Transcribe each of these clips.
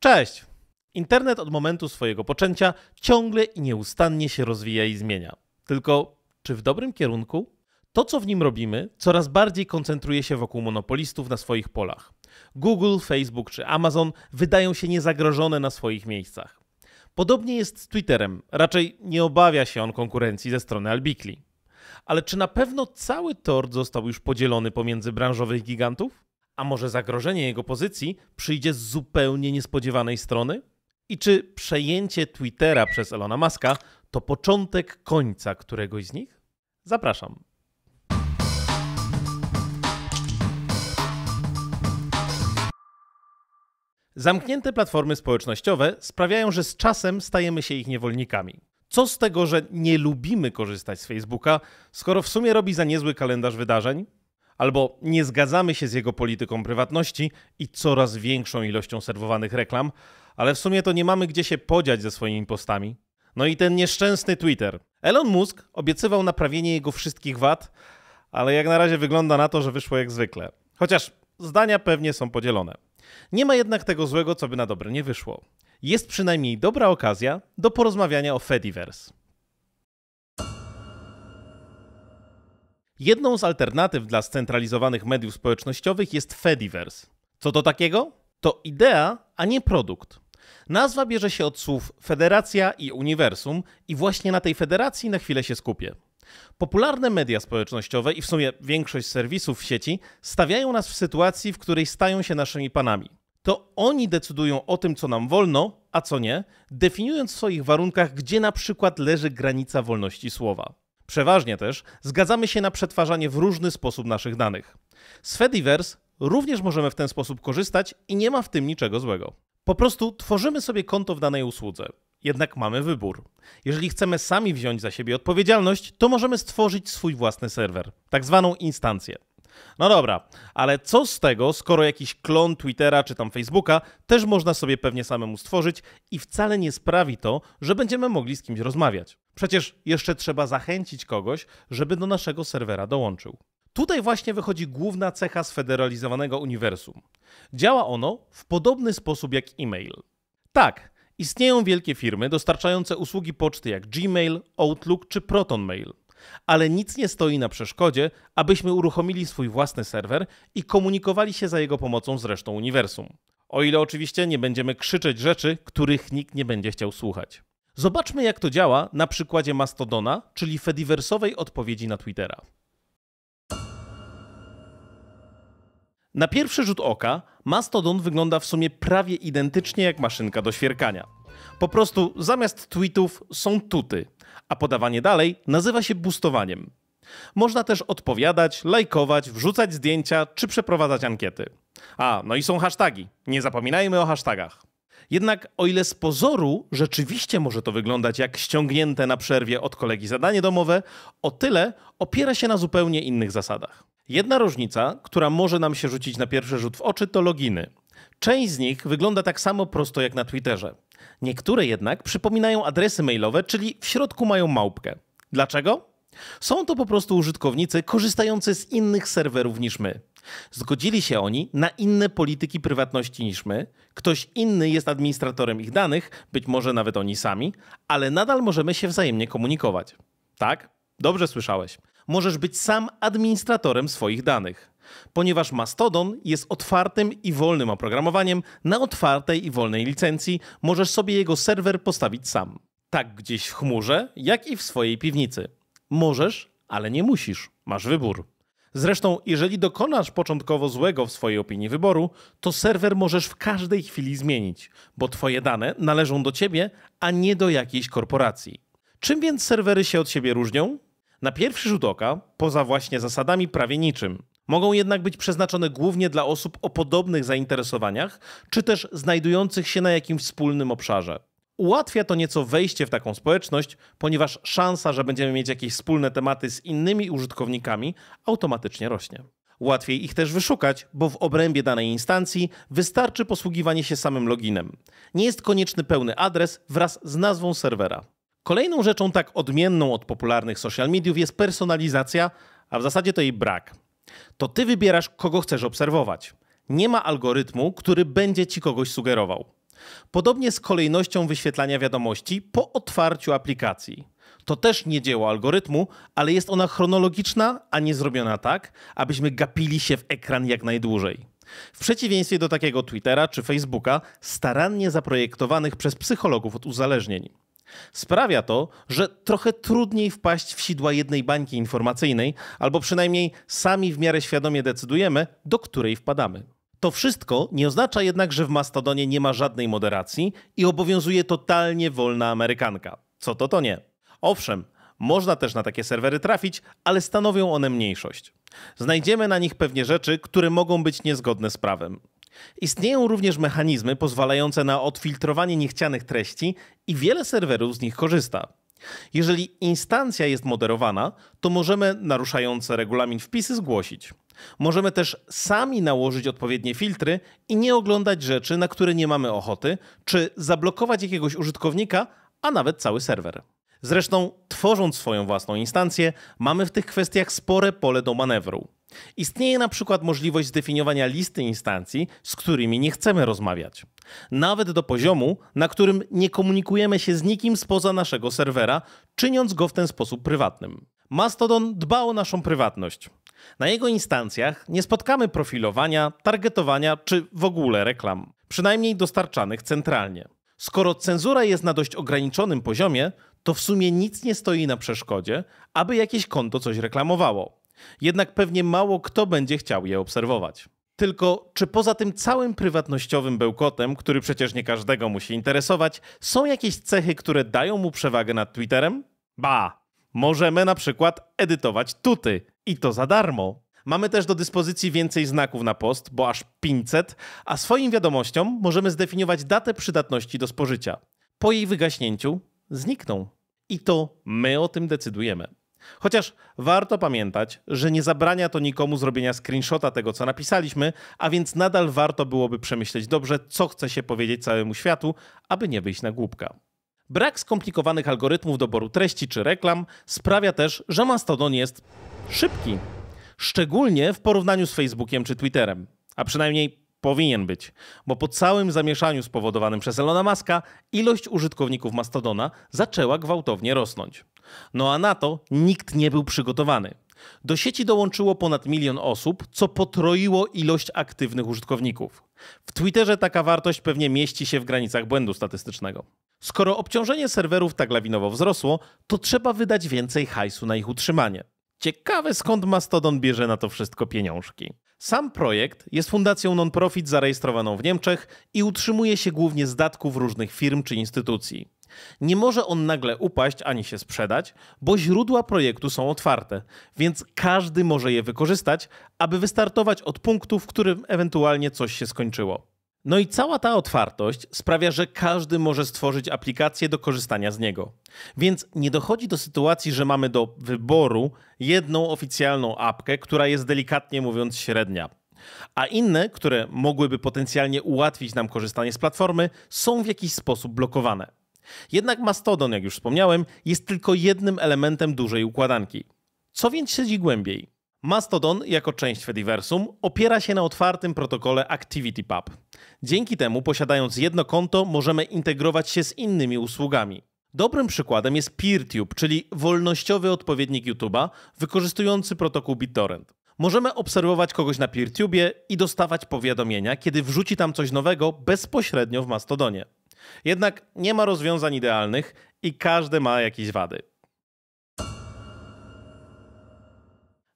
Cześć! Internet od momentu swojego poczęcia ciągle i nieustannie się rozwija i zmienia. Tylko czy w dobrym kierunku? To, co w nim robimy, coraz bardziej koncentruje się wokół monopolistów na swoich polach. Google, Facebook czy Amazon wydają się niezagrożone na swoich miejscach. Podobnie jest z Twitterem, raczej nie obawia się on konkurencji ze strony Albikli. Ale czy na pewno cały tort został już podzielony pomiędzy branżowych gigantów? A może zagrożenie jego pozycji przyjdzie z zupełnie niespodziewanej strony? I czy przejęcie Twittera przez Elona Muska to początek końca któregoś z nich? Zapraszam. Zamknięte platformy społecznościowe sprawiają, że z czasem stajemy się ich niewolnikami. Co z tego, że nie lubimy korzystać z Facebooka, skoro w sumie robi za niezły kalendarz wydarzeń, albo nie zgadzamy się z jego polityką prywatności i coraz większą ilością serwowanych reklam, ale w sumie to nie mamy gdzie się podziać ze swoimi postami. No i ten nieszczęsny Twitter. Elon Musk obiecywał naprawienie jego wszystkich wad, ale jak na razie wygląda na to, że wyszło jak zwykle. Chociaż zdania pewnie są podzielone. Nie ma jednak tego złego, co by na dobre nie wyszło. Jest przynajmniej dobra okazja do porozmawiania o Fediverse. Jedną z alternatyw dla scentralizowanych mediów społecznościowych jest Fediverse. Co to takiego? To idea, a nie produkt. Nazwa bierze się od słów federacja i uniwersum, i właśnie na tej federacji na chwilę się skupię. Popularne media społecznościowe i w sumie większość serwisów w sieci stawiają nas w sytuacji, w której stają się naszymi panami. To oni decydują o tym, co nam wolno, a co nie, definiując w swoich warunkach, gdzie na przykład leży granica wolności słowa. Przeważnie też zgadzamy się na przetwarzanie w różny sposób naszych danych. Z Fediverse również możemy w ten sposób korzystać i nie ma w tym niczego złego. Po prostu tworzymy sobie konto w danej usłudze. Jednak mamy wybór. Jeżeli chcemy sami wziąć za siebie odpowiedzialność, to możemy stworzyć swój własny serwer, tak zwaną instancję. No dobra, ale co z tego, skoro jakiś klon Twittera czy tam Facebooka też można sobie pewnie samemu stworzyć i wcale nie sprawi to, że będziemy mogli z kimś rozmawiać. Przecież jeszcze trzeba zachęcić kogoś, żeby do naszego serwera dołączył. Tutaj właśnie wychodzi główna cecha sfederalizowanego uniwersum. Działa ono w podobny sposób jak e-mail. Tak, istnieją wielkie firmy dostarczające usługi poczty jak Gmail, Outlook czy ProtonMail ale nic nie stoi na przeszkodzie, abyśmy uruchomili swój własny serwer i komunikowali się za jego pomocą z resztą uniwersum. O ile oczywiście nie będziemy krzyczeć rzeczy, których nikt nie będzie chciał słuchać. Zobaczmy, jak to działa na przykładzie Mastodona, czyli fediwersowej odpowiedzi na Twittera. Na pierwszy rzut oka Mastodon wygląda w sumie prawie identycznie jak maszynka do świerkania. Po prostu zamiast tweetów są tuty, a podawanie dalej nazywa się boostowaniem. Można też odpowiadać, lajkować, wrzucać zdjęcia czy przeprowadzać ankiety. A, no i są hasztagi. Nie zapominajmy o hasztagach. Jednak o ile z pozoru rzeczywiście może to wyglądać jak ściągnięte na przerwie od kolegi zadanie domowe, o tyle opiera się na zupełnie innych zasadach. Jedna różnica, która może nam się rzucić na pierwszy rzut w oczy, to loginy. Część z nich wygląda tak samo prosto jak na Twitterze. Niektóre jednak przypominają adresy mailowe, czyli w środku mają małpkę. Dlaczego? Są to po prostu użytkownicy korzystający z innych serwerów niż my. Zgodzili się oni na inne polityki prywatności niż my, ktoś inny jest administratorem ich danych, być może nawet oni sami, ale nadal możemy się wzajemnie komunikować. Tak? Dobrze słyszałeś. Możesz być sam administratorem swoich danych ponieważ Mastodon jest otwartym i wolnym oprogramowaniem na otwartej i wolnej licencji, możesz sobie jego serwer postawić sam. Tak gdzieś w chmurze, jak i w swojej piwnicy. Możesz, ale nie musisz. Masz wybór. Zresztą, jeżeli dokonasz początkowo złego w swojej opinii wyboru, to serwer możesz w każdej chwili zmienić, bo twoje dane należą do ciebie, a nie do jakiejś korporacji. Czym więc serwery się od siebie różnią? Na pierwszy rzut oka, poza właśnie zasadami prawie niczym. Mogą jednak być przeznaczone głównie dla osób o podobnych zainteresowaniach, czy też znajdujących się na jakimś wspólnym obszarze. Ułatwia to nieco wejście w taką społeczność, ponieważ szansa, że będziemy mieć jakieś wspólne tematy z innymi użytkownikami, automatycznie rośnie. Łatwiej ich też wyszukać, bo w obrębie danej instancji wystarczy posługiwanie się samym loginem. Nie jest konieczny pełny adres wraz z nazwą serwera. Kolejną rzeczą tak odmienną od popularnych social mediów jest personalizacja, a w zasadzie to jej brak to ty wybierasz, kogo chcesz obserwować. Nie ma algorytmu, który będzie ci kogoś sugerował. Podobnie z kolejnością wyświetlania wiadomości po otwarciu aplikacji. To też nie dzieło algorytmu, ale jest ona chronologiczna, a nie zrobiona tak, abyśmy gapili się w ekran jak najdłużej. W przeciwieństwie do takiego Twittera czy Facebooka, starannie zaprojektowanych przez psychologów od uzależnień. Sprawia to, że trochę trudniej wpaść w sidła jednej bańki informacyjnej, albo przynajmniej sami w miarę świadomie decydujemy, do której wpadamy. To wszystko nie oznacza jednak, że w Mastodonie nie ma żadnej moderacji i obowiązuje totalnie wolna Amerykanka. Co to to nie? Owszem, można też na takie serwery trafić, ale stanowią one mniejszość. Znajdziemy na nich pewnie rzeczy, które mogą być niezgodne z prawem. Istnieją również mechanizmy pozwalające na odfiltrowanie niechcianych treści i wiele serwerów z nich korzysta. Jeżeli instancja jest moderowana, to możemy naruszające regulamin wpisy zgłosić. Możemy też sami nałożyć odpowiednie filtry i nie oglądać rzeczy, na które nie mamy ochoty, czy zablokować jakiegoś użytkownika, a nawet cały serwer. Zresztą, tworząc swoją własną instancję, mamy w tych kwestiach spore pole do manewru. Istnieje na przykład możliwość zdefiniowania listy instancji, z którymi nie chcemy rozmawiać. Nawet do poziomu, na którym nie komunikujemy się z nikim spoza naszego serwera, czyniąc go w ten sposób prywatnym. Mastodon dba o naszą prywatność. Na jego instancjach nie spotkamy profilowania, targetowania czy w ogóle reklam, przynajmniej dostarczanych centralnie. Skoro cenzura jest na dość ograniczonym poziomie, to w sumie nic nie stoi na przeszkodzie, aby jakieś konto coś reklamowało. Jednak pewnie mało kto będzie chciał je obserwować. Tylko czy poza tym całym prywatnościowym bełkotem, który przecież nie każdego musi interesować, są jakieś cechy, które dają mu przewagę nad Twitterem? Ba! Możemy na przykład edytować tuty i to za darmo. Mamy też do dyspozycji więcej znaków na post, bo aż 500, a swoim wiadomościom możemy zdefiniować datę przydatności do spożycia. Po jej wygaśnięciu znikną. I to my o tym decydujemy. Chociaż warto pamiętać, że nie zabrania to nikomu zrobienia screenshota tego, co napisaliśmy, a więc nadal warto byłoby przemyśleć dobrze, co chce się powiedzieć całemu światu, aby nie wyjść na głupka. Brak skomplikowanych algorytmów doboru treści czy reklam sprawia też, że Mastodon jest szybki. Szczególnie w porównaniu z Facebookiem czy Twitterem. A przynajmniej Powinien być, bo po całym zamieszaniu spowodowanym przez Elona Muska ilość użytkowników Mastodona zaczęła gwałtownie rosnąć. No a na to nikt nie był przygotowany. Do sieci dołączyło ponad milion osób, co potroiło ilość aktywnych użytkowników. W Twitterze taka wartość pewnie mieści się w granicach błędu statystycznego. Skoro obciążenie serwerów tak lawinowo wzrosło, to trzeba wydać więcej hajsu na ich utrzymanie. Ciekawe skąd Mastodon bierze na to wszystko pieniążki. Sam projekt jest fundacją non-profit zarejestrowaną w Niemczech i utrzymuje się głównie z datków różnych firm czy instytucji. Nie może on nagle upaść ani się sprzedać, bo źródła projektu są otwarte, więc każdy może je wykorzystać, aby wystartować od punktu, w którym ewentualnie coś się skończyło. No i cała ta otwartość sprawia, że każdy może stworzyć aplikację do korzystania z niego. Więc nie dochodzi do sytuacji, że mamy do wyboru jedną oficjalną apkę, która jest delikatnie mówiąc średnia. A inne, które mogłyby potencjalnie ułatwić nam korzystanie z platformy, są w jakiś sposób blokowane. Jednak Mastodon, jak już wspomniałem, jest tylko jednym elementem dużej układanki. Co więc siedzi głębiej? Mastodon jako część Fediversum opiera się na otwartym protokole ActivityPub. Dzięki temu, posiadając jedno konto, możemy integrować się z innymi usługami. Dobrym przykładem jest PeerTube, czyli wolnościowy odpowiednik YouTube'a, wykorzystujący protokół BitTorrent. Możemy obserwować kogoś na PeerTubie i dostawać powiadomienia, kiedy wrzuci tam coś nowego bezpośrednio w Mastodonie. Jednak nie ma rozwiązań idealnych i każdy ma jakieś wady.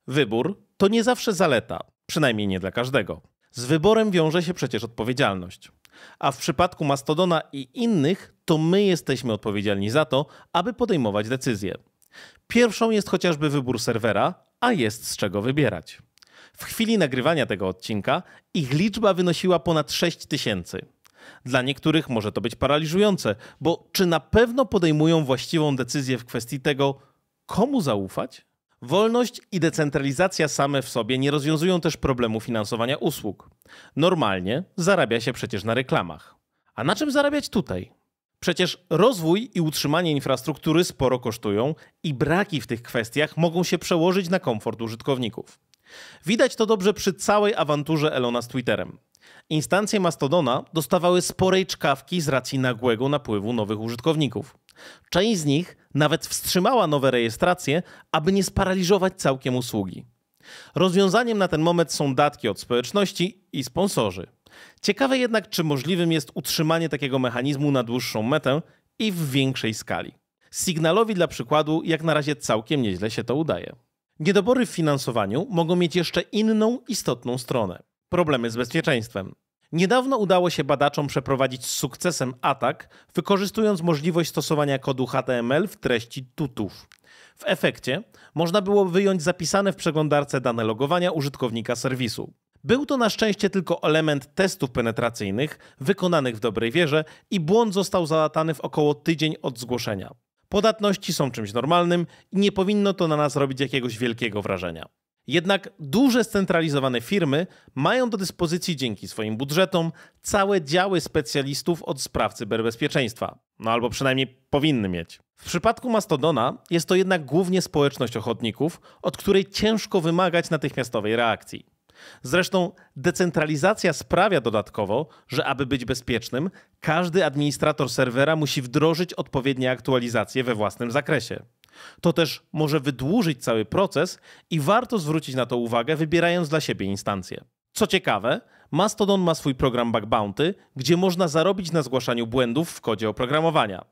Wybór to nie zawsze zaleta, przynajmniej nie dla każdego. Z wyborem wiąże się przecież odpowiedzialność. A w przypadku Mastodona i innych, to my jesteśmy odpowiedzialni za to, aby podejmować decyzje. Pierwszą jest chociażby wybór serwera, a jest z czego wybierać. W chwili nagrywania tego odcinka ich liczba wynosiła ponad 6 tysięcy. Dla niektórych może to być paraliżujące, bo czy na pewno podejmują właściwą decyzję w kwestii tego, komu zaufać? Wolność i decentralizacja same w sobie nie rozwiązują też problemu finansowania usług. Normalnie zarabia się przecież na reklamach. A na czym zarabiać tutaj? Przecież rozwój i utrzymanie infrastruktury sporo kosztują i braki w tych kwestiach mogą się przełożyć na komfort użytkowników. Widać to dobrze przy całej awanturze Elona z Twitterem. Instancje Mastodona dostawały sporej czkawki z racji nagłego napływu nowych użytkowników. Część z nich nawet wstrzymała nowe rejestracje, aby nie sparaliżować całkiem usługi. Rozwiązaniem na ten moment są datki od społeczności i sponsorzy. Ciekawe jednak, czy możliwym jest utrzymanie takiego mechanizmu na dłuższą metę i w większej skali. Signalowi dla przykładu jak na razie całkiem nieźle się to udaje. Niedobory w finansowaniu mogą mieć jeszcze inną istotną stronę problemy z bezpieczeństwem. Niedawno udało się badaczom przeprowadzić z sukcesem atak, wykorzystując możliwość stosowania kodu HTML w treści tutów. W efekcie można było wyjąć zapisane w przeglądarce dane logowania użytkownika serwisu. Był to na szczęście tylko element testów penetracyjnych wykonanych w dobrej wierze i błąd został załatany w około tydzień od zgłoszenia. Podatności są czymś normalnym i nie powinno to na nas robić jakiegoś wielkiego wrażenia. Jednak duże scentralizowane firmy mają do dyspozycji dzięki swoim budżetom całe działy specjalistów od spraw cyberbezpieczeństwa. No albo przynajmniej powinny mieć. W przypadku Mastodona jest to jednak głównie społeczność ochotników, od której ciężko wymagać natychmiastowej reakcji. Zresztą decentralizacja sprawia dodatkowo, że aby być bezpiecznym, każdy administrator serwera musi wdrożyć odpowiednie aktualizacje we własnym zakresie. To też może wydłużyć cały proces i warto zwrócić na to uwagę, wybierając dla siebie instancję. Co ciekawe, Mastodon ma swój program Bug Bounty, gdzie można zarobić na zgłaszaniu błędów w kodzie oprogramowania.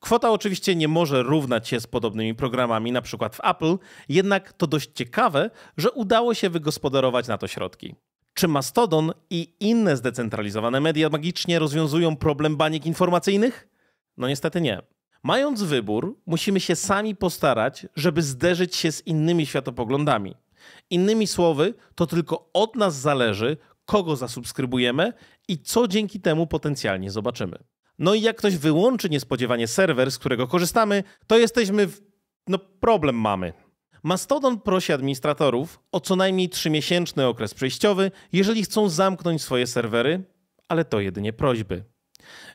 Kwota oczywiście nie może równać się z podobnymi programami, na przykład w Apple, jednak to dość ciekawe, że udało się wygospodarować na to środki. Czy Mastodon i inne zdecentralizowane media magicznie rozwiązują problem baniek informacyjnych? No niestety nie. Mając wybór, musimy się sami postarać, żeby zderzyć się z innymi światopoglądami. Innymi słowy, to tylko od nas zależy, kogo zasubskrybujemy i co dzięki temu potencjalnie zobaczymy. No i jak ktoś wyłączy niespodziewanie serwer, z którego korzystamy, to jesteśmy w... no problem mamy. Mastodon prosi administratorów o co najmniej 3-miesięczny okres przejściowy, jeżeli chcą zamknąć swoje serwery, ale to jedynie prośby.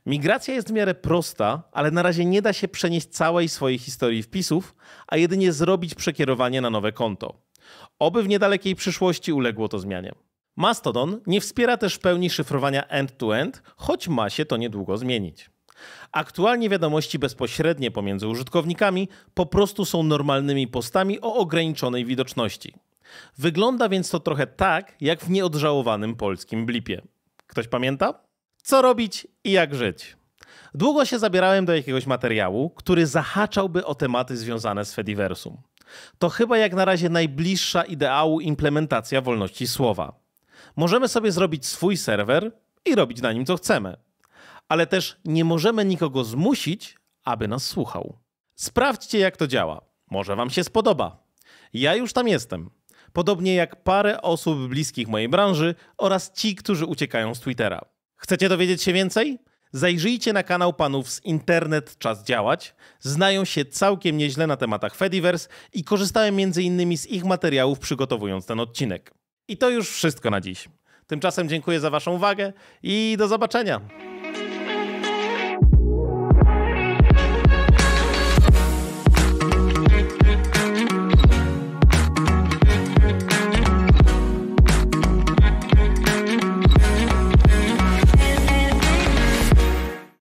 Migracja jest w miarę prosta, ale na razie nie da się przenieść całej swojej historii wpisów, a jedynie zrobić przekierowanie na nowe konto. Oby w niedalekiej przyszłości uległo to zmianie. Mastodon nie wspiera też w pełni szyfrowania end-to-end, -end, choć ma się to niedługo zmienić. Aktualnie wiadomości bezpośrednie pomiędzy użytkownikami po prostu są normalnymi postami o ograniczonej widoczności. Wygląda więc to trochę tak, jak w nieodżałowanym polskim blipie. Ktoś pamięta? co robić i jak żyć. Długo się zabierałem do jakiegoś materiału, który zahaczałby o tematy związane z Fediversum. To chyba jak na razie najbliższa ideału implementacja wolności słowa. Możemy sobie zrobić swój serwer i robić na nim co chcemy, ale też nie możemy nikogo zmusić, aby nas słuchał. Sprawdźcie, jak to działa. Może Wam się spodoba. Ja już tam jestem. Podobnie jak parę osób bliskich mojej branży oraz ci, którzy uciekają z Twittera. Chcecie dowiedzieć się więcej? Zajrzyjcie na kanał panów z Internet Czas Działać. Znają się całkiem nieźle na tematach Fediverse i korzystałem m.in. z ich materiałów przygotowując ten odcinek. I to już wszystko na dziś. Tymczasem dziękuję za Waszą uwagę i do zobaczenia.